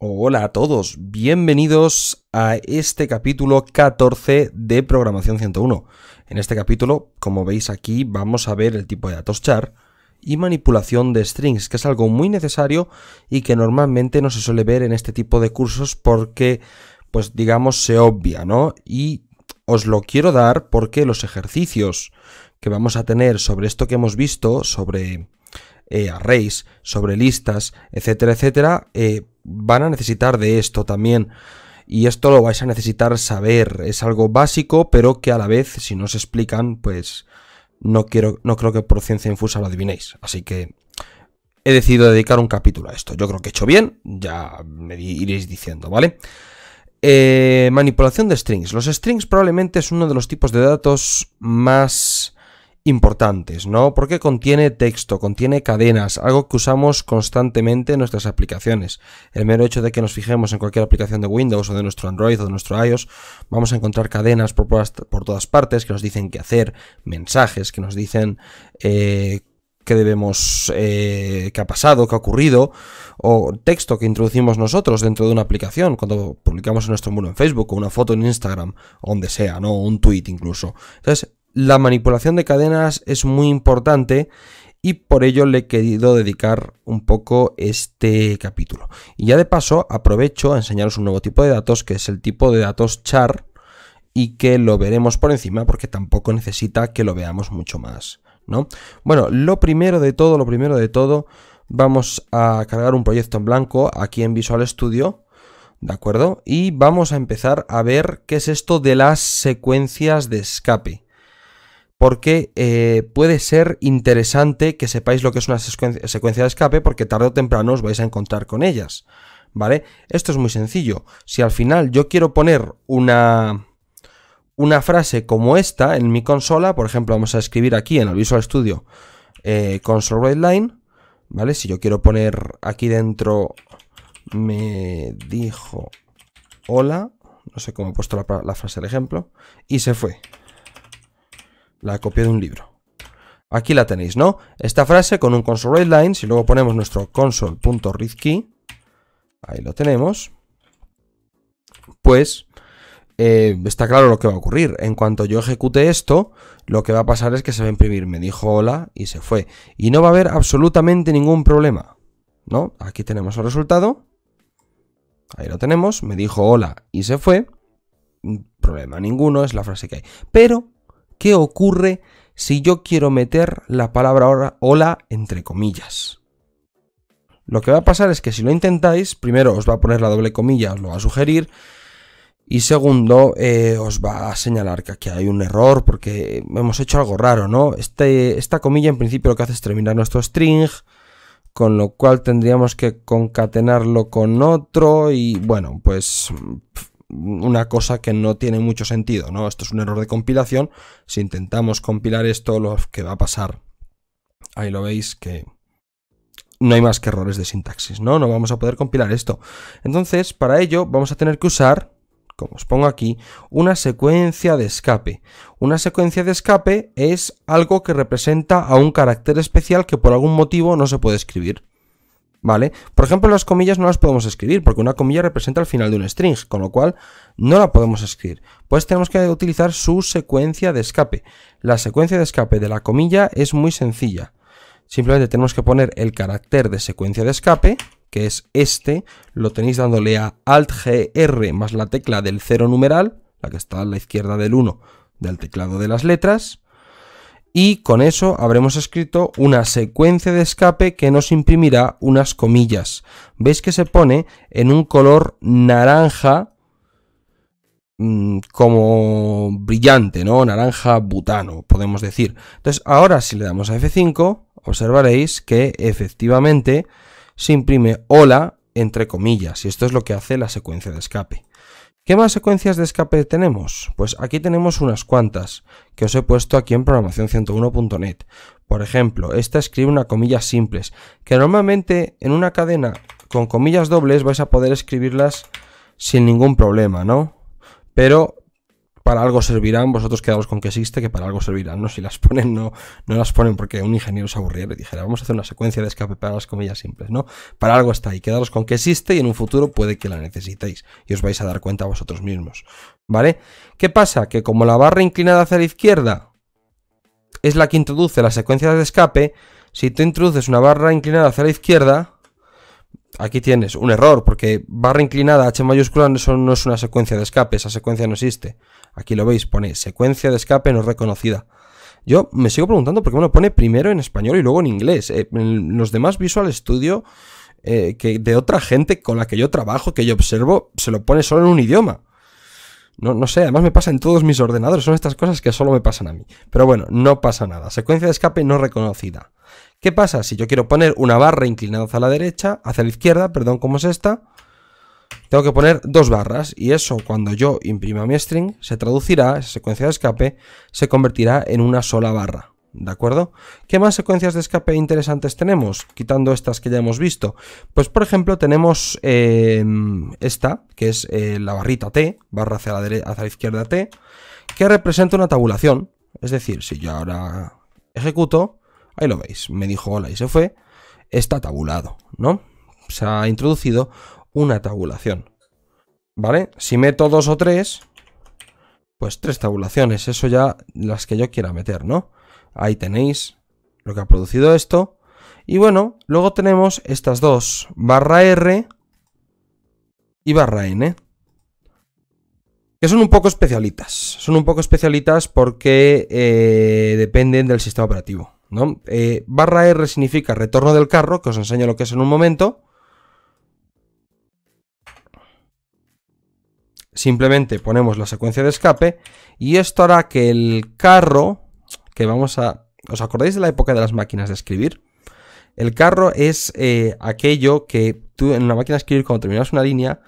Hola a todos, bienvenidos a este capítulo 14 de Programación 101. En este capítulo, como veis aquí, vamos a ver el tipo de datos char, y manipulación de strings, que es algo muy necesario y que normalmente no se suele ver en este tipo de cursos porque, pues digamos, se obvia, ¿no? Y os lo quiero dar porque los ejercicios que vamos a tener sobre esto que hemos visto, sobre eh, arrays, sobre listas, etcétera, etcétera, eh, van a necesitar de esto también. Y esto lo vais a necesitar saber, es algo básico, pero que a la vez, si no se explican, pues no, quiero, no creo que por ciencia infusa lo adivinéis. Así que he decidido dedicar un capítulo a esto. Yo creo que he hecho bien, ya me iréis diciendo, ¿vale? Eh, manipulación de strings. Los strings probablemente es uno de los tipos de datos más importantes, ¿no? Porque contiene texto, contiene cadenas, algo que usamos constantemente en nuestras aplicaciones. El mero hecho de que nos fijemos en cualquier aplicación de Windows o de nuestro Android o de nuestro iOS, vamos a encontrar cadenas por, todas partes que nos dicen qué hacer, mensajes que nos dicen eh, que debemos, eh, que ha pasado, qué ha ocurrido, o texto que introducimos nosotros dentro de una aplicación, cuando publicamos en nuestro muro en Facebook, o una foto en Instagram, o donde sea, ¿no? un tweet incluso. Entonces, la manipulación de cadenas es muy importante y por ello le he querido dedicar un poco este capítulo. Y ya de paso aprovecho a enseñaros un nuevo tipo de datos que es el tipo de datos char y que lo veremos por encima porque tampoco necesita que lo veamos mucho más, ¿no? Bueno, lo primero de todo, lo primero de todo, vamos a cargar un proyecto en blanco aquí en Visual Studio, ¿de acuerdo? Y vamos a empezar a ver qué es esto de las secuencias de escape porque eh, puede ser interesante que sepáis lo que es una secuencia de escape porque tarde o temprano os vais a encontrar con ellas, ¿vale? Esto es muy sencillo. Si al final yo quiero poner una, una frase como esta en mi consola, por ejemplo, vamos a escribir aquí en el Visual Studio eh, console Line. ¿vale? Si yo quiero poner aquí dentro me dijo hola, no sé cómo he puesto la, la frase del ejemplo, y se fue, la copia de un libro. Aquí la tenéis, ¿no? Esta frase con un console si luego ponemos nuestro console.readKey, ahí lo tenemos, pues eh, está claro lo que va a ocurrir. En cuanto yo ejecute esto, lo que va a pasar es que se va a imprimir. Me dijo hola y se fue. Y no va a haber absolutamente ningún problema, ¿no? Aquí tenemos el resultado. Ahí lo tenemos, me dijo hola y se fue. Problema ninguno, es la frase que hay. Pero ¿Qué ocurre si yo quiero meter la palabra hola entre comillas? Lo que va a pasar es que si lo intentáis, primero os va a poner la doble comilla, os lo va a sugerir, y segundo, eh, os va a señalar que aquí hay un error porque hemos hecho algo raro, ¿no? Este, esta comilla en principio lo que hace es terminar nuestro string, con lo cual tendríamos que concatenarlo con otro y bueno, pues una cosa que no tiene mucho sentido, ¿no? Esto es un error de compilación. Si intentamos compilar esto, lo que va a pasar, ahí lo veis que no hay más que errores de sintaxis, ¿no? No vamos a poder compilar esto. Entonces, para ello vamos a tener que usar, como os pongo aquí, una secuencia de escape. Una secuencia de escape es algo que representa a un carácter especial que por algún motivo no se puede escribir. Por ejemplo, las comillas no las podemos escribir porque una comilla representa el final de un string, con lo cual no la podemos escribir. Pues tenemos que utilizar su secuencia de escape. La secuencia de escape de la comilla es muy sencilla. Simplemente tenemos que poner el carácter de secuencia de escape, que es este, lo tenéis dándole a Alt GR más la tecla del cero numeral, la que está a la izquierda del 1 del teclado de las letras, y con eso habremos escrito una secuencia de escape que nos imprimirá unas comillas. ¿Veis que se pone en un color naranja mm, como brillante, ¿no? Naranja butano, podemos decir. Entonces, ahora si le damos a F5, observaréis que efectivamente se imprime hola entre comillas, y esto es lo que hace la secuencia de escape. ¿Qué más secuencias de escape tenemos? Pues aquí tenemos unas cuantas, que os he puesto aquí en programación101.net. Por ejemplo, esta escribe una comillas simples, que normalmente en una cadena con comillas dobles vais a poder escribirlas sin ningún problema, ¿no? Pero para algo servirán, vosotros quedaros con que existe, que para algo servirán, ¿no? Si las ponen, no, no las ponen porque un ingeniero se aburriera y dijera, vamos a hacer una secuencia de escape para las comillas simples, ¿no? Para algo está ahí, quedaros con que existe y en un futuro puede que la necesitéis y os vais a dar cuenta vosotros mismos, ¿vale? ¿Qué pasa? Que como la barra inclinada hacia la izquierda es la que introduce la secuencia de escape, si tú introduces una barra inclinada hacia la izquierda, aquí tienes un error, porque barra inclinada H mayúscula no es una secuencia de escape, esa secuencia no existe. Aquí lo veis, pone secuencia de escape no reconocida. Yo me sigo preguntando por qué me lo pone primero en español y luego en inglés. Eh, en los demás Visual Studio, eh, que de otra gente con la que yo trabajo, que yo observo, se lo pone solo en un idioma. No, no, sé, además me pasa en todos mis ordenadores, son estas cosas que solo me pasan a mí. Pero bueno, no pasa nada. Secuencia de escape no reconocida. ¿Qué pasa si yo quiero poner una barra inclinada hacia la derecha, hacia la izquierda, perdón, ¿cómo es esta? tengo que poner dos barras y eso cuando yo imprima mi string se traducirá, esa secuencia de escape se convertirá en una sola barra. ¿De acuerdo? ¿Qué más secuencias de escape interesantes tenemos? Quitando estas que ya hemos visto. Pues por ejemplo tenemos em, esta, que es eh, la barrita T, barra hacia la, hacia la izquierda T, que representa una tabulación. Es decir, si yo ahora ejecuto, ahí lo veis, me dijo hola y se fue, está tabulado, ¿no? Se ha introducido una tabulación. ¿Vale? Si meto dos o tres, pues tres tabulaciones. Eso ya las que yo quiera meter, ¿no? Ahí tenéis lo que ha producido esto. Y bueno, luego tenemos estas dos, barra R y barra N. Que son un poco especialitas. Son un poco especialitas porque eh, dependen del sistema operativo. ¿no? Eh, barra R significa retorno del carro, que os enseño lo que es en un momento. simplemente ponemos la secuencia de escape y esto hará que el carro que vamos a... ¿Os acordáis de la época de las máquinas de escribir? El carro es eh, aquello que tú en una máquina de escribir cuando terminabas una línea,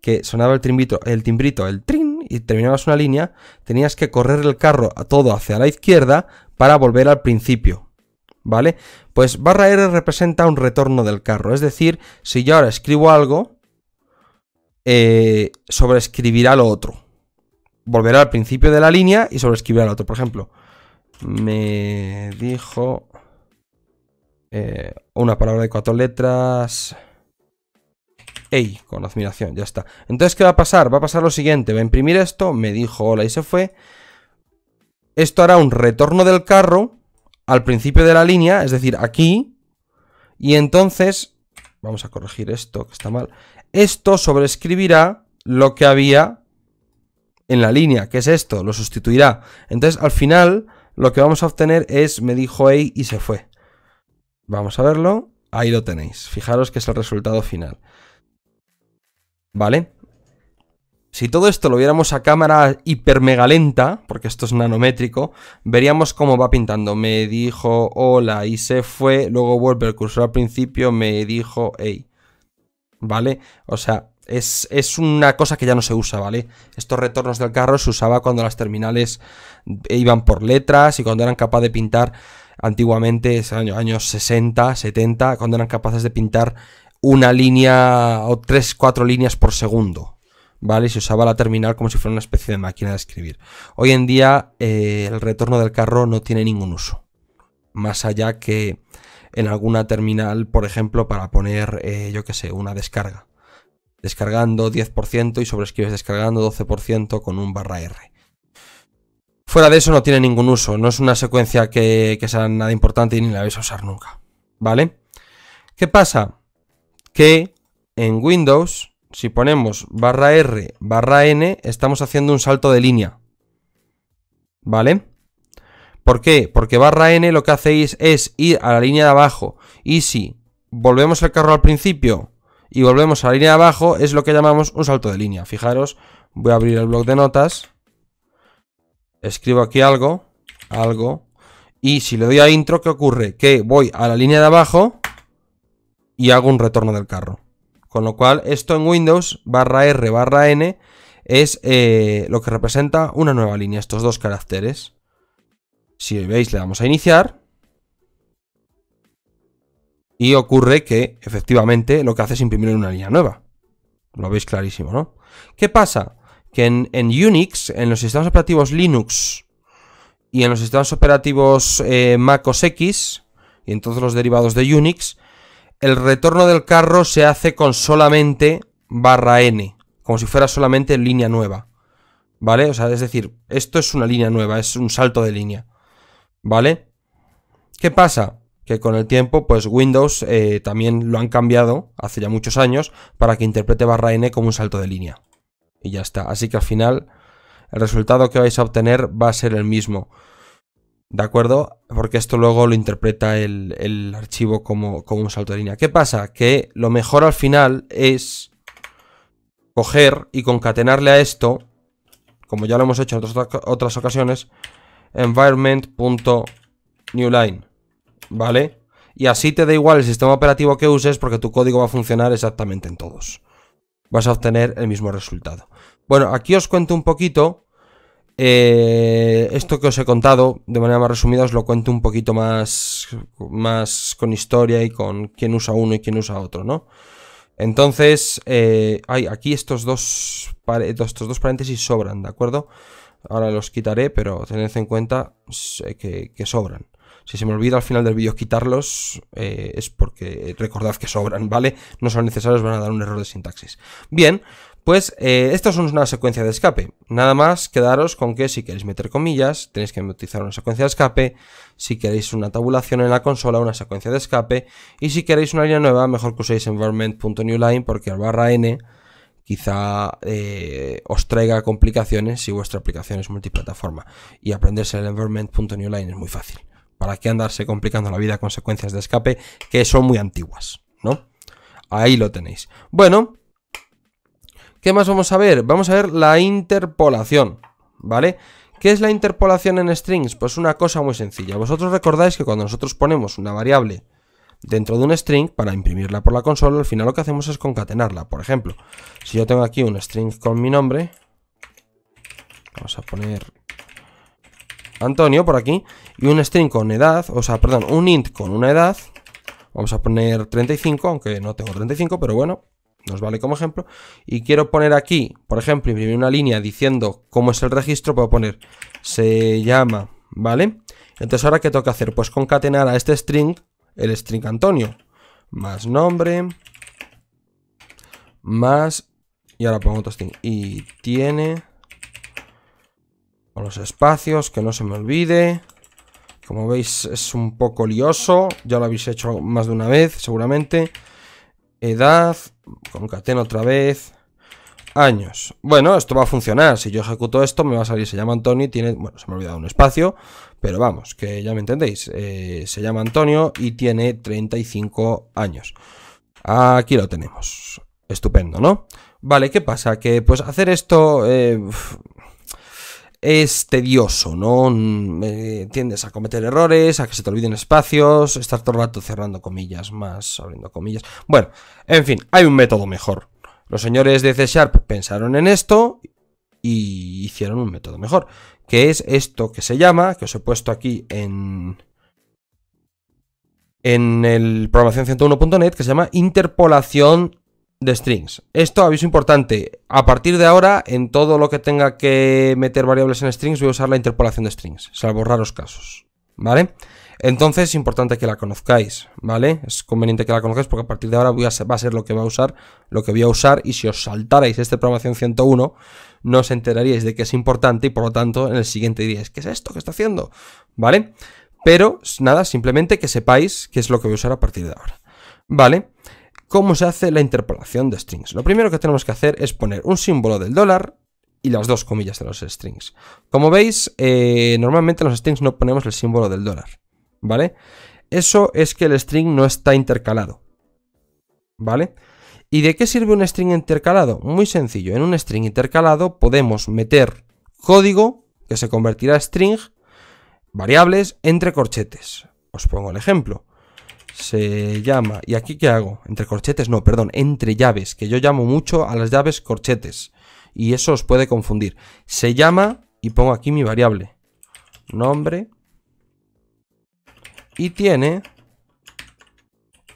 que sonaba el timbrito, el timbrito, el trin, y terminabas una línea, tenías que correr el carro todo hacia la izquierda para volver al principio. ¿Vale? Pues barra R representa un retorno del carro, es decir, si yo ahora escribo algo, eh, sobrescribirá lo otro. Volverá al principio de la línea y sobrescribirá lo otro. Por ejemplo, me dijo eh, una palabra de cuatro letras. Ey, con admiración, ya está. Entonces, ¿qué va a pasar? Va a pasar lo siguiente. Va a imprimir esto, me dijo hola y se fue. Esto hará un retorno del carro al principio de la línea, es decir, aquí. Y entonces, vamos a corregir esto que está mal. Esto sobreescribirá lo que había en la línea, que es esto, lo sustituirá. Entonces, al final, lo que vamos a obtener es me dijo hey y se fue. Vamos a verlo. Ahí lo tenéis. Fijaros que es el resultado final. ¿Vale? Si todo esto lo viéramos a cámara hiper lenta, porque esto es nanométrico, veríamos cómo va pintando. Me dijo hola y se fue, luego vuelve el cursor al principio, me dijo hey. ¿vale? O sea, es, es, una cosa que ya no se usa, ¿vale? Estos retornos del carro se usaba cuando las terminales iban por letras y cuando eran capaces de pintar antiguamente, años, años 60, 70, cuando eran capaces de pintar una línea o tres, cuatro líneas por segundo, ¿vale? Se usaba la terminal como si fuera una especie de máquina de escribir. Hoy en día eh, el retorno del carro no tiene ningún uso, más allá que en alguna terminal, por ejemplo, para poner, eh, yo qué sé, una descarga. Descargando 10% y sobrescribes descargando 12% con un barra R. Fuera de eso no tiene ningún uso, no es una secuencia que, que sea nada importante y ni la vais a usar nunca. ¿Vale? ¿Qué pasa? Que en Windows, si ponemos barra R, barra N, estamos haciendo un salto de línea. ¿Vale? ¿Por qué? Porque barra n lo que hacéis es ir a la línea de abajo. Y si volvemos el carro al principio y volvemos a la línea de abajo, es lo que llamamos un salto de línea. Fijaros, voy a abrir el blog de notas. Escribo aquí algo, algo. Y si le doy a intro, ¿qué ocurre? Que voy a la línea de abajo y hago un retorno del carro. Con lo cual, esto en Windows, barra R, barra N, es eh, lo que representa una nueva línea, estos dos caracteres. Si veis, le damos a iniciar. Y ocurre que, efectivamente, lo que hace es imprimir una línea nueva. Lo veis clarísimo, ¿no? ¿Qué pasa? Que en, Unix, en los sistemas operativos Linux y en los sistemas operativos eh, Mac OS X, y en todos los derivados de Unix, el retorno del carro se hace con solamente barra n, como si fuera solamente línea nueva. ¿Vale? O sea, es decir, esto es una línea nueva, es un salto de línea. ¿vale? ¿Qué pasa? Que con el tiempo, pues Windows eh, también lo han cambiado hace ya muchos años para que interprete barra N como un salto de línea. Y ya está. Así que al final, el resultado que vais a obtener va a ser el mismo. ¿De acuerdo? Porque esto luego lo interpreta el, archivo como, un salto de línea. ¿Qué pasa? Que lo mejor al final es coger y concatenarle a esto, como ya lo hemos hecho en otras, otras ocasiones, environment.newline, ¿vale? Y así te da igual el sistema operativo que uses porque tu código va a funcionar exactamente en todos. Vas a obtener el mismo resultado. Bueno, aquí os cuento un poquito. Eh, esto que os he contado, de manera más resumida, os lo cuento un poquito más, más con historia y con quién usa uno y quién usa otro, ¿no? Entonces, hay eh, aquí estos dos, estos dos paréntesis sobran, ¿de acuerdo? Ahora los quitaré, pero tened en cuenta que, sobran. Si se me olvida al final del vídeo quitarlos, eh, es porque recordad que sobran, ¿vale? No son necesarios, van a dar un error de sintaxis. Bien, pues eh, esto es una secuencia de escape. Nada más quedaros con que si queréis meter comillas, tenéis que utilizar una secuencia de escape. Si queréis una tabulación en la consola, una secuencia de escape. Y si queréis una línea nueva, mejor que uséis environment.newline porque al barra n quizá eh, os traiga complicaciones si vuestra aplicación es multiplataforma. Y aprenderse el environment.newline es muy fácil. ¿Para qué andarse complicando la vida con secuencias de escape que son muy antiguas? ¿No? Ahí lo tenéis. Bueno, ¿qué más vamos a ver? Vamos a ver la interpolación, ¿vale? ¿Qué es la interpolación en strings? Pues una cosa muy sencilla. Vosotros recordáis que cuando nosotros ponemos una variable dentro de un string para imprimirla por la consola, al final lo que hacemos es concatenarla. Por ejemplo, si yo tengo aquí un string con mi nombre, vamos a poner Antonio por aquí, y un string con edad, o sea, perdón, un int con una edad, vamos a poner 35, aunque no tengo 35, pero bueno, nos vale como ejemplo, y quiero poner aquí, por ejemplo, imprimir una línea diciendo cómo es el registro, puedo poner se llama, ¿vale? Entonces ahora qué tengo que hacer, pues concatenar a este string el string Antonio. Más nombre. Más... Y ahora pongo otro string. Y tiene... Con los espacios, que no se me olvide. Como veis es un poco lioso. Ya lo habéis hecho más de una vez, seguramente. Edad. Concatena otra vez años. Bueno, esto va a funcionar. Si yo ejecuto esto, me va a salir, se llama Antonio, tiene, bueno, se me ha olvidado un espacio, pero vamos, que ya me entendéis. Eh, se llama Antonio y tiene 35 años. Aquí lo tenemos. Estupendo, ¿no? Vale, ¿qué pasa? Que pues hacer esto... Eh, es tedioso, ¿no? Mm, eh, tiendes a cometer errores, a que se te olviden espacios, estar todo el rato cerrando comillas, más abriendo comillas. Bueno, en fin, hay un método mejor. Los señores de C Sharp pensaron en esto y hicieron un método mejor, que es esto que se llama, que os he puesto aquí en en el programación 101.net, que se llama interpolación de strings. Esto, aviso importante, a partir de ahora, en todo lo que tenga que meter variables en strings, voy a usar la interpolación de strings, salvo raros casos, ¿vale? Entonces, es importante que la conozcáis, ¿vale? Es conveniente que la conozcáis porque a partir de ahora voy a va a ser lo que va a usar, lo que voy a usar, y si os saltarais este programación 101, no os enteraríais de que es importante y por lo tanto en el siguiente diríais, ¿qué es esto que está haciendo? ¿Vale? Pero nada, simplemente que sepáis qué es lo que voy a usar a partir de ahora. ¿Vale? ¿Cómo se hace la interpolación de strings? Lo primero que tenemos que hacer es poner un símbolo del dólar y las dos comillas de los strings. Como veis, eh, normalmente en los strings no ponemos el símbolo del dólar, ¿vale? Eso es que el string no está intercalado, ¿vale? ¿Y de qué sirve un string intercalado? Muy sencillo, en un string intercalado podemos meter código que se convertirá a string, variables entre corchetes. Os pongo el ejemplo. Se llama, ¿y aquí qué hago? Entre corchetes, no, perdón, entre llaves, que yo llamo mucho a las llaves corchetes. Y eso os puede confundir. Se llama, y pongo aquí mi variable, nombre, y tiene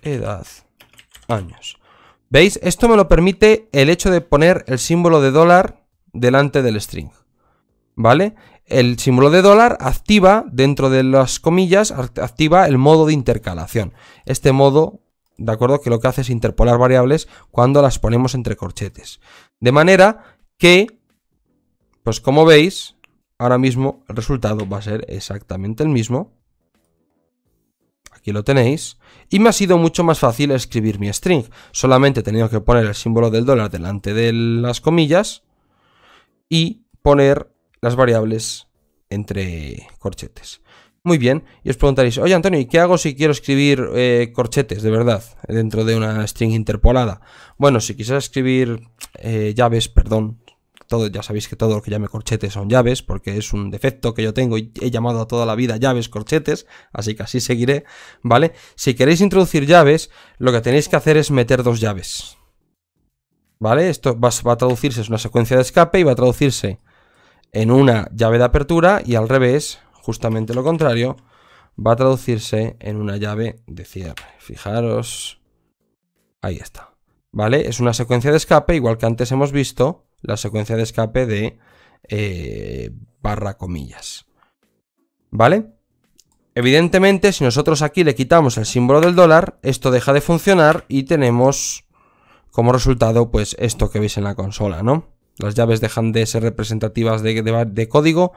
edad, años. ¿Veis? Esto me lo permite el hecho de poner el símbolo de dólar delante del string. ¿Vale? El símbolo de dólar activa, dentro de las comillas, activa el modo de intercalación. Este modo, ¿de acuerdo? Que lo que hace es interpolar variables cuando las ponemos entre corchetes. De manera que, pues como veis, ahora mismo el resultado va a ser exactamente el mismo aquí lo tenéis, y me ha sido mucho más fácil escribir mi string, solamente he tenido que poner el símbolo del dólar delante de las comillas y poner las variables entre corchetes. Muy bien, y os preguntaréis, oye Antonio, ¿y qué hago si quiero escribir eh, corchetes de verdad dentro de una string interpolada? Bueno, si quisiera escribir eh, llaves, perdón, ya sabéis que todo lo que llame corchetes son llaves, porque es un defecto que yo tengo y he llamado a toda la vida llaves corchetes, así que así seguiré, ¿vale? Si queréis introducir llaves, lo que tenéis que hacer es meter dos llaves. ¿Vale? Esto va, va a traducirse, es una secuencia de escape y va a traducirse en una llave de apertura y al revés, justamente lo contrario, va a traducirse en una llave de cierre. Fijaros. Ahí está. ¿Vale? Es una secuencia de escape, igual que antes hemos visto la secuencia de escape de eh, barra comillas. ¿Vale? Evidentemente, si nosotros aquí le quitamos el símbolo del dólar, esto deja de funcionar y tenemos como resultado pues esto que veis en la consola, ¿no? Las llaves dejan de ser representativas de, código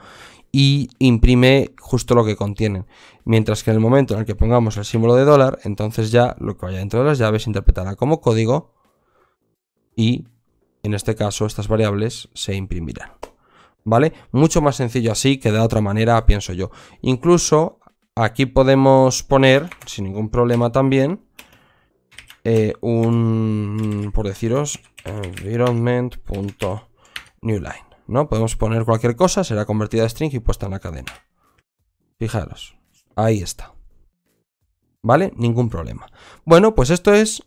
y imprime justo lo que contienen. Mientras que en el momento en el que pongamos el símbolo de dólar, entonces ya lo que vaya dentro de las llaves se interpretará como código y en este caso estas variables se imprimirán. ¿Vale? Mucho más sencillo así que de otra manera, pienso yo. Incluso aquí podemos poner, sin ningún problema también, eh, un, por deciros, environment.newline, ¿no? Podemos poner cualquier cosa, será convertida a string y puesta en la cadena. Fijaros, ahí está. ¿Vale? Ningún problema. Bueno, pues esto es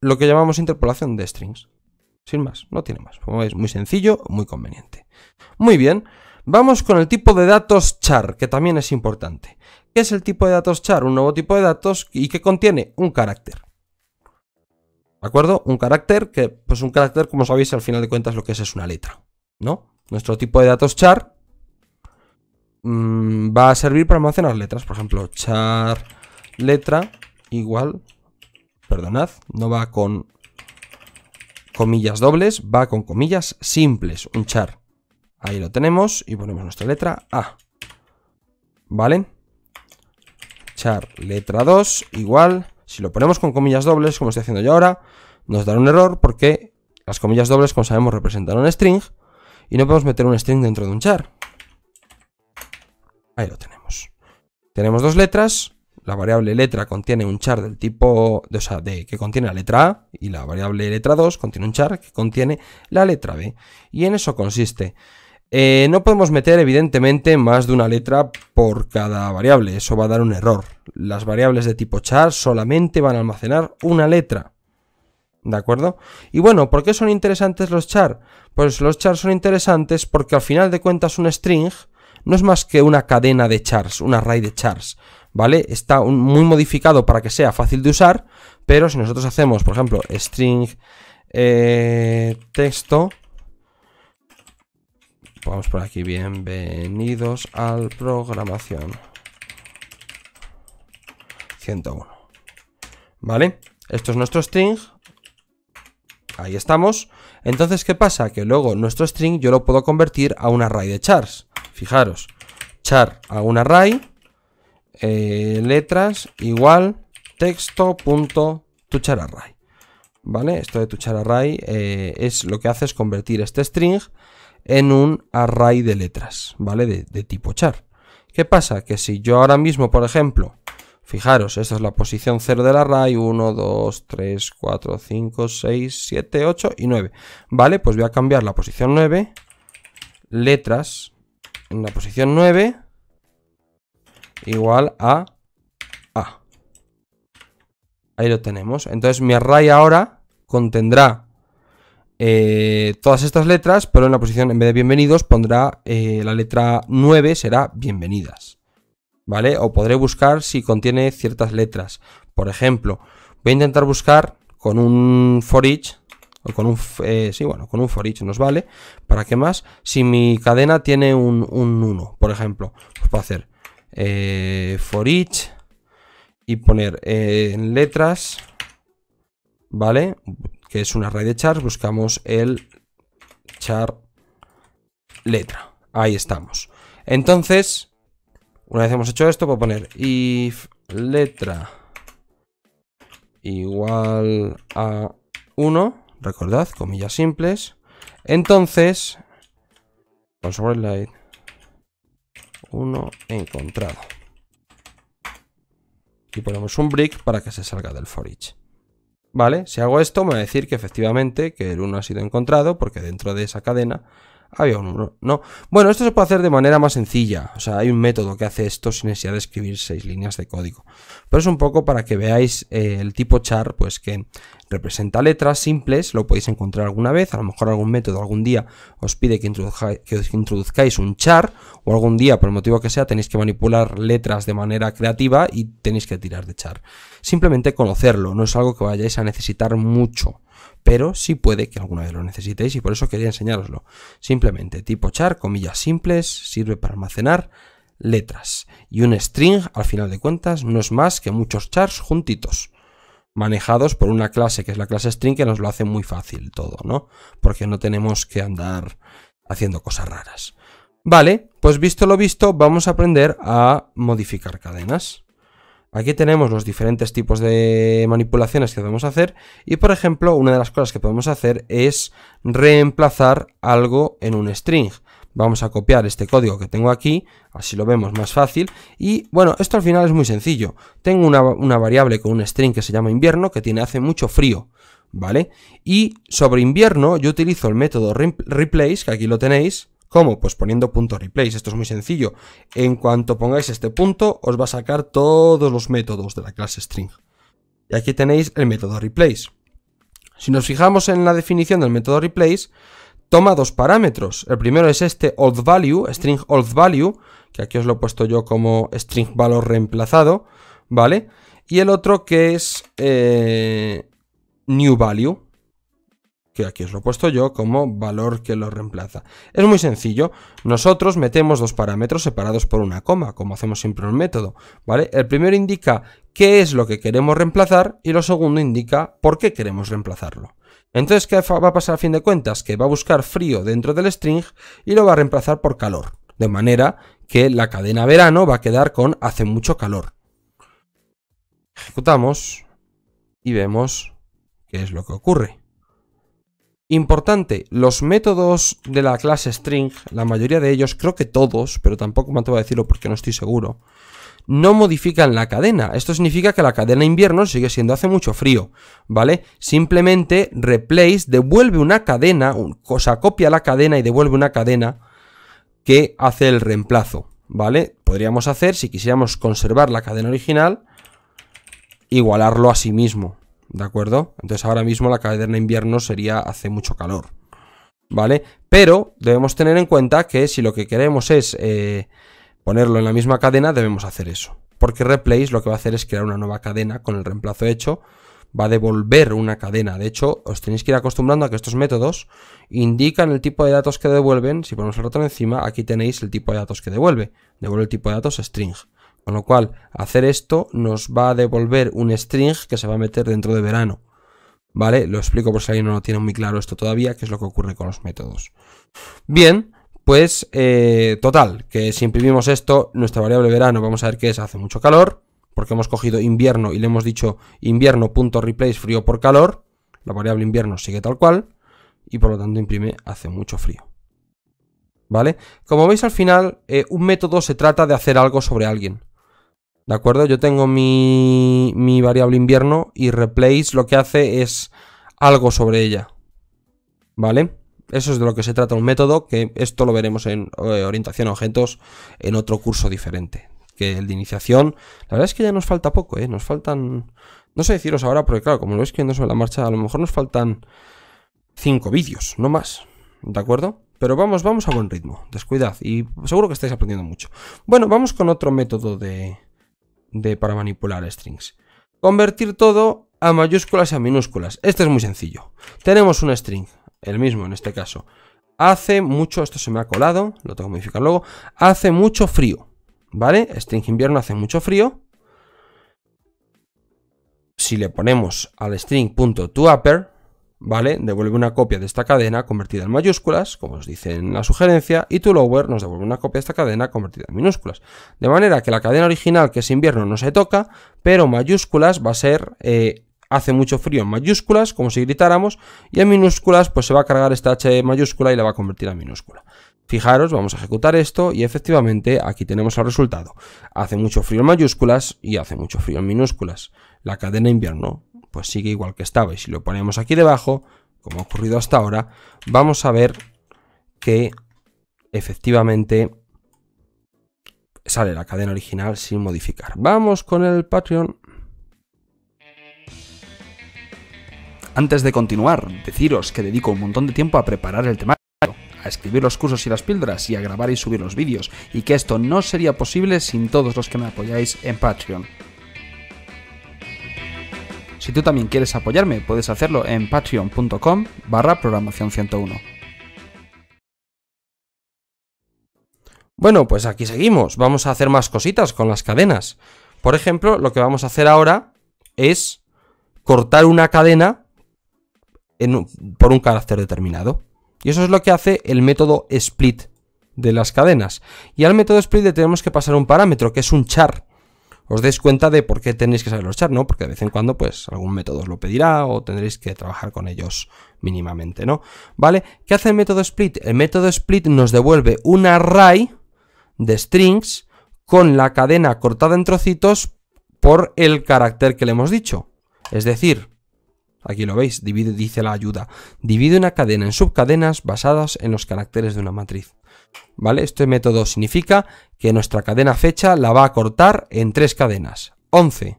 lo que llamamos interpolación de strings. Sin más, no tiene más. Como veis, pues muy sencillo, muy conveniente. Muy bien, vamos con el tipo de datos char, que también es importante. ¿Qué es el tipo de datos char? Un nuevo tipo de datos y que contiene un carácter. ¿De acuerdo? Un carácter que, pues un carácter, como sabéis, al final de cuentas lo que es es una letra, ¿no? Nuestro tipo de datos char mm, va a servir para almacenar letras. Por ejemplo, char letra igual, perdonad, no va con comillas dobles va con comillas simples, un char. Ahí lo tenemos y ponemos nuestra letra A. ¿Vale? Char letra 2 igual, si lo ponemos con comillas dobles, como estoy haciendo yo ahora, nos dará un error porque las comillas dobles, como sabemos, representan un string y no podemos meter un string dentro de un char. Ahí lo tenemos. Tenemos dos letras, la variable letra contiene un char del tipo, o sea, de, que contiene la letra A y la variable letra 2 contiene un char que contiene la letra B. Y en eso consiste. Eh, no podemos meter evidentemente más de una letra por cada variable, eso va a dar un error. Las variables de tipo char solamente van a almacenar una letra. ¿De acuerdo? Y bueno, ¿por qué son interesantes los char? Pues los char son interesantes porque al final de cuentas un string no es más que una cadena de chars, un array de chars. ¿vale? Está muy modificado para que sea fácil de usar, pero si nosotros hacemos, por ejemplo, string eh, texto, vamos por aquí, bienvenidos al programación 101, ¿vale? Esto es nuestro string, ahí estamos. Entonces, ¿qué pasa? Que luego nuestro string yo lo puedo convertir a un array de chars. Fijaros, char a un array eh, letras igual texto.tucharArray. ¿Vale? Esto de tuchar eh, es lo que hace es convertir este string en un array de letras, ¿vale? De, de tipo char. ¿Qué pasa? Que si yo ahora mismo, por ejemplo, Fijaros, esta es la posición 0 del array, 1, 2, 3, 4, 5, 6, 7, 8 y 9. Vale, pues voy a cambiar la posición 9, letras en la posición 9 igual a A. Ahí lo tenemos. Entonces mi array ahora contendrá eh, todas estas letras, pero en la posición en vez de bienvenidos pondrá eh, la letra 9, será bienvenidas. ¿Vale? O podré buscar si contiene ciertas letras. Por ejemplo, voy a intentar buscar con un for each o con un eh, sí, bueno, con un for each nos vale. ¿Para qué más? Si mi cadena tiene un, un 1, por ejemplo, pues puedo hacer eh, for each y poner eh, en letras, ¿vale? Que es una array de chars, buscamos el char letra. Ahí estamos. Entonces, una vez hemos hecho esto, puedo poner if letra igual a 1, recordad, comillas simples. Entonces, Con uno encontrado. Y ponemos un brick para que se salga del for Vale, si hago esto me va a decir que efectivamente que el 1 ha sido encontrado porque dentro de esa cadena había no. Bueno, esto se puede hacer de manera más sencilla. O sea, hay un método que hace esto sin necesidad de escribir seis líneas de código. Pero es un poco para que veáis eh, el tipo char, pues que representa letras simples. Lo podéis encontrar alguna vez. A lo mejor algún método algún día os pide que, que introduzcáis un char. O algún día, por el motivo que sea, tenéis que manipular letras de manera creativa y tenéis que tirar de char. Simplemente conocerlo. No es algo que vayáis a necesitar mucho pero sí puede que alguna vez lo necesitéis y por eso quería enseñároslo. Simplemente tipo char, comillas simples, sirve para almacenar letras. Y un string, al final de cuentas, no es más que muchos chars juntitos, manejados por una clase, que es la clase string, que nos lo hace muy fácil todo, ¿no? Porque no tenemos que andar haciendo cosas raras. Vale, pues visto lo visto, vamos a aprender a modificar cadenas. Aquí tenemos los diferentes tipos de manipulaciones que podemos hacer y por ejemplo una de las cosas que podemos hacer es reemplazar algo en un string. Vamos a copiar este código que tengo aquí, así lo vemos más fácil. Y bueno, esto al final es muy sencillo. Tengo una, variable con un string que se llama invierno, que tiene hace mucho frío. ¿vale? Y sobre invierno yo utilizo el método replace, que aquí lo tenéis, ¿Cómo? Pues poniendo punto replace. Esto es muy sencillo. En cuanto pongáis este punto, os va a sacar todos los métodos de la clase string. Y aquí tenéis el método replace. Si nos fijamos en la definición del método replace, toma dos parámetros. El primero es este old value, string old value, que aquí os lo he puesto yo como string valor reemplazado, ¿vale? Y el otro que es eh, new value, que aquí os lo he puesto yo, como valor que lo reemplaza. Es muy sencillo, nosotros metemos dos parámetros separados por una coma, como hacemos siempre en un método, ¿vale? El primero indica qué es lo que queremos reemplazar y lo segundo indica por qué queremos reemplazarlo. Entonces, ¿qué va a pasar a fin de cuentas? Que va a buscar frío dentro del string y lo va a reemplazar por calor, de manera que la cadena verano va a quedar con hace mucho calor. Ejecutamos y vemos qué es lo que ocurre. Importante, los métodos de la clase string, la mayoría de ellos, creo que todos, pero tampoco me atrevo a decirlo porque no estoy seguro, no modifican la cadena. Esto significa que la cadena invierno sigue siendo hace mucho frío, ¿vale? Simplemente replace devuelve una cadena, o sea, copia la cadena y devuelve una cadena que hace el reemplazo, ¿vale? Podríamos hacer, si quisiéramos conservar la cadena original, igualarlo a sí mismo, ¿de acuerdo? Entonces ahora mismo la cadena invierno sería hace mucho calor, ¿vale? Pero debemos tener en cuenta que si lo que queremos es eh, ponerlo en la misma cadena, debemos hacer eso. Porque Replace lo que va a hacer es crear una nueva cadena con el reemplazo hecho, va a devolver una cadena. De hecho, os tenéis que ir acostumbrando a que estos métodos indican el tipo de datos que devuelven. Si ponemos el ratón encima, aquí tenéis el tipo de datos que devuelve. Devuelve el tipo de datos string. Con lo cual, hacer esto nos va a devolver un string que se va a meter dentro de verano. ¿Vale? Lo explico por si alguien no lo tiene muy claro esto todavía, que es lo que ocurre con los métodos. Bien, pues eh, total, que si imprimimos esto, nuestra variable verano, vamos a ver qué es, hace mucho calor, porque hemos cogido invierno y le hemos dicho invierno.replace frío por calor, la variable invierno sigue tal cual, y por lo tanto imprime hace mucho frío. ¿Vale? Como veis al final, eh, un método se trata de hacer algo sobre alguien. ¿De acuerdo? Yo tengo mi, mi variable invierno y replace lo que hace es algo sobre ella. ¿Vale? Eso es de lo que se trata un método, que esto lo veremos en eh, orientación a objetos en otro curso diferente. Que el de iniciación, la verdad es que ya nos falta poco, ¿eh? Nos faltan... No sé deciros ahora, porque claro, como lo veis no sobre la marcha, a lo mejor nos faltan cinco vídeos, no más. ¿De acuerdo? Pero vamos, vamos a buen ritmo, descuidad, y seguro que estáis aprendiendo mucho. Bueno, vamos con otro método de, para manipular strings. Convertir todo a mayúsculas y a minúsculas. Este es muy sencillo. Tenemos un string, el mismo en este caso. Hace mucho, esto se me ha colado, lo tengo que modificar luego. Hace mucho frío, ¿vale? String invierno hace mucho frío. Si le ponemos al string.toUpper, ¿vale? Devuelve una copia de esta cadena convertida en mayúsculas, como os dice en la sugerencia, y to lower nos devuelve una copia de esta cadena convertida en minúsculas. De manera que la cadena original, que es invierno, no se toca, pero mayúsculas va a ser eh, hace mucho frío en mayúsculas, como si gritáramos, y en minúsculas pues se va a cargar esta H mayúscula y la va a convertir en minúscula. Fijaros, vamos a ejecutar esto y efectivamente aquí tenemos el resultado. Hace mucho frío en mayúsculas y hace mucho frío en minúsculas. La cadena invierno pues sigue igual que estaba. Y si lo ponemos aquí debajo, como ha ocurrido hasta ahora, vamos a ver que efectivamente sale la cadena original sin modificar. Vamos con el Patreon. Antes de continuar, deciros que dedico un montón de tiempo a preparar el tema a escribir los cursos y las pildras y a grabar y subir los vídeos, y que esto no sería posible sin todos los que me apoyáis en Patreon. Si tú también quieres apoyarme, puedes hacerlo en patreon.com barra programación 101. Bueno, pues aquí seguimos. Vamos a hacer más cositas con las cadenas. Por ejemplo, lo que vamos a hacer ahora es cortar una cadena por un carácter determinado. Y eso es lo que hace el método split de las cadenas. Y al método split le tenemos que pasar un parámetro, que es un char os des cuenta de por qué tenéis que saberlo echar, ¿no? Porque de vez en cuando, pues, algún método os lo pedirá o tendréis que trabajar con ellos mínimamente, ¿no? ¿Vale? ¿Qué hace el método split? El método split nos devuelve un array de strings con la cadena cortada en trocitos por el carácter que le hemos dicho. Es decir, aquí lo veis, divide, dice la ayuda, divide una cadena en subcadenas basadas en los caracteres de una matriz. ¿Vale? Este método significa que nuestra cadena fecha la va a cortar en tres cadenas. 11,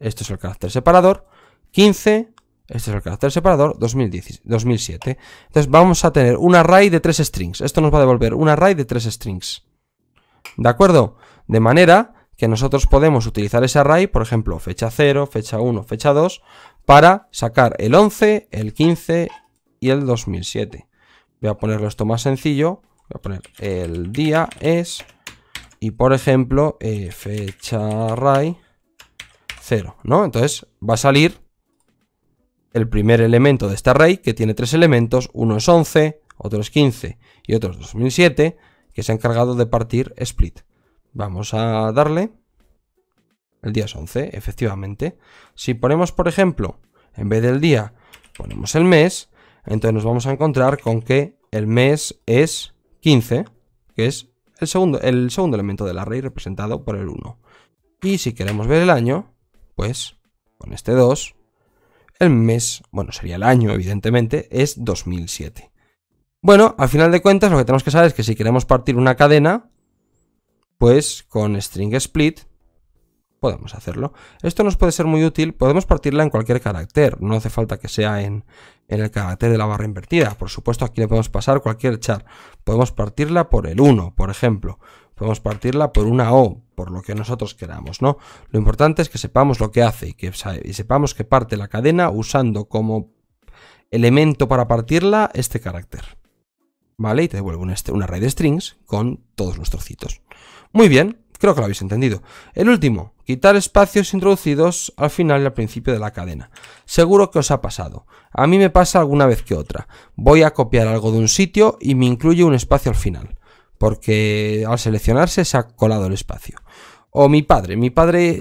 este es el carácter separador. 15, este es el carácter separador. 2007. Entonces vamos a tener un array de tres strings. Esto nos va a devolver un array de tres strings. ¿De acuerdo? De manera que nosotros podemos utilizar ese array, por ejemplo, fecha 0, fecha 1, fecha 2, para sacar el 11, el 15 y el 2007. Voy a ponerlo esto más sencillo voy a poner el día es y por ejemplo eh, fecha ray 0, ¿no? Entonces va a salir el primer elemento de este array que tiene tres elementos, uno es 11, otro es 15 y otro es 2007 que se ha encargado de partir split. Vamos a darle el día es 11, efectivamente. Si ponemos, por ejemplo, en vez del día, ponemos el mes, entonces nos vamos a encontrar con que el mes es 15, que es el segundo, el segundo elemento del array representado por el 1. Y si queremos ver el año, pues con este 2, el mes, bueno, sería el año, evidentemente, es 2007. Bueno, al final de cuentas lo que tenemos que saber es que si queremos partir una cadena, pues con string split podemos hacerlo. Esto nos puede ser muy útil, podemos partirla en cualquier carácter, no hace falta que sea en, en el carácter de la barra invertida. Por supuesto, aquí le podemos pasar cualquier char. Podemos partirla por el 1, por ejemplo. Podemos partirla por una O, por lo que nosotros queramos, ¿no? Lo importante es que sepamos lo que hace y que sepamos que parte la cadena usando como elemento para partirla este carácter. ¿Vale? Y te devuelve una, una de strings con todos los trocitos. Muy bien, creo que lo habéis entendido. El último, Quitar espacios introducidos al final y al principio de la cadena. Seguro que os ha pasado. A mí me pasa alguna vez que otra. Voy a copiar algo de un sitio y me incluye un espacio al final. Porque al seleccionarse se ha colado el espacio. O mi padre. Mi padre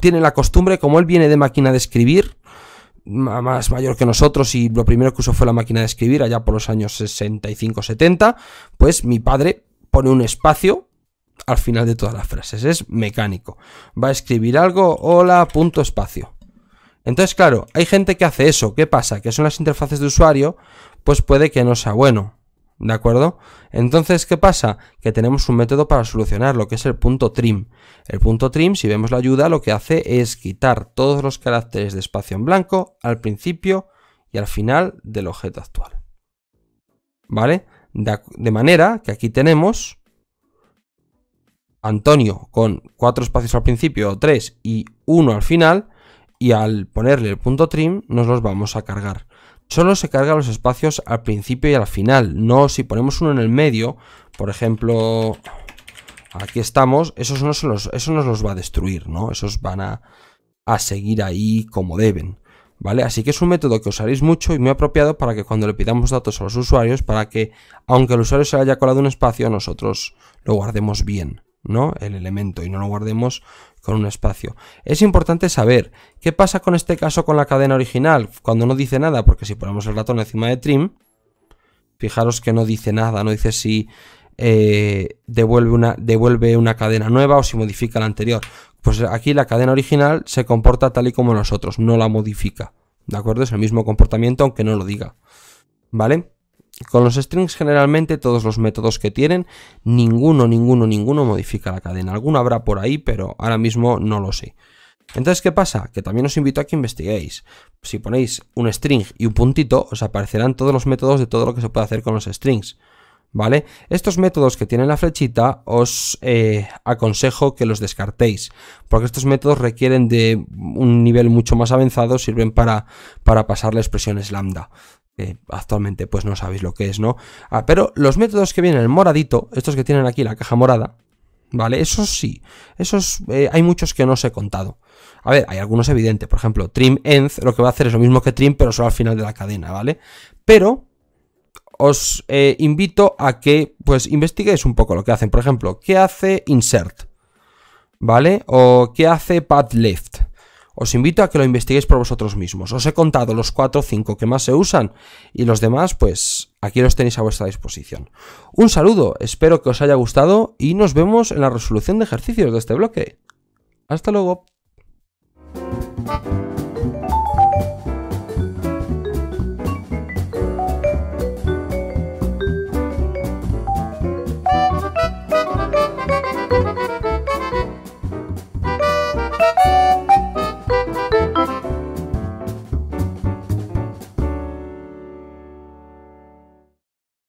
tiene la costumbre, como él viene de máquina de escribir, más mayor que nosotros y lo primero que usó fue la máquina de escribir allá por los años 65-70, pues mi padre pone un espacio al final de todas las frases, es mecánico. Va a escribir algo, hola, punto espacio. Entonces, claro, hay gente que hace eso. ¿Qué pasa? Que son las interfaces de usuario, pues puede que no sea bueno. ¿De acuerdo? Entonces, ¿qué pasa? Que tenemos un método para solucionarlo, que es el punto trim. El punto trim, si vemos la ayuda, lo que hace es quitar todos los caracteres de espacio en blanco al principio y al final del objeto actual. ¿Vale? De, de manera que aquí tenemos Antonio con cuatro espacios al principio, tres y uno al final, y al ponerle el punto trim nos los vamos a cargar. Solo se cargan los espacios al principio y al final, no si ponemos uno en el medio, por ejemplo, aquí estamos, esos no se los, eso nos los va a destruir, ¿no? Esos van a, a seguir ahí como deben. ¿vale? Así que es un método que usaréis mucho y muy apropiado para que cuando le pidamos datos a los usuarios, para que aunque el usuario se haya colado un espacio, nosotros lo guardemos bien. ¿no? El elemento y no lo guardemos con un espacio. Es importante saber qué pasa con este caso con la cadena original cuando no dice nada, porque si ponemos el ratón encima de trim, fijaros que no dice nada, no dice si eh, devuelve, una, devuelve una cadena nueva o si modifica la anterior. Pues aquí la cadena original se comporta tal y como nosotros, no la modifica. ¿De acuerdo? Es el mismo comportamiento aunque no lo diga. ¿Vale? Con los strings generalmente todos los métodos que tienen, ninguno, ninguno, ninguno modifica la cadena. Alguno habrá por ahí, pero ahora mismo no lo sé. Entonces, ¿qué pasa? Que también os invito a que investiguéis. Si ponéis un string y un puntito, os aparecerán todos los métodos de todo lo que se puede hacer con los strings. ¿Vale? Estos métodos que tienen la flechita os eh, aconsejo que los descartéis, porque estos métodos requieren de un nivel mucho más avanzado, sirven para, para pasar la lambda. Eh, actualmente pues no sabéis lo que es, ¿no? Ah, pero los métodos que vienen El moradito, estos que tienen aquí la caja morada, ¿vale? Esos sí, esos eh, hay muchos que no os he contado. A ver, hay algunos evidentes, por ejemplo, trim end lo que va a hacer es lo mismo que trim, pero solo al final de la cadena, ¿vale? Pero os eh, invito a que pues investiguéis un poco lo que hacen. Por ejemplo, ¿qué hace insert? ¿Vale? ¿O qué hace pad left? Os invito a que lo investiguéis por vosotros mismos. Os he contado los 4 o 5 que más se usan y los demás, pues aquí los tenéis a vuestra disposición. Un saludo, espero que os haya gustado y nos vemos en la resolución de ejercicios de este bloque. Hasta luego.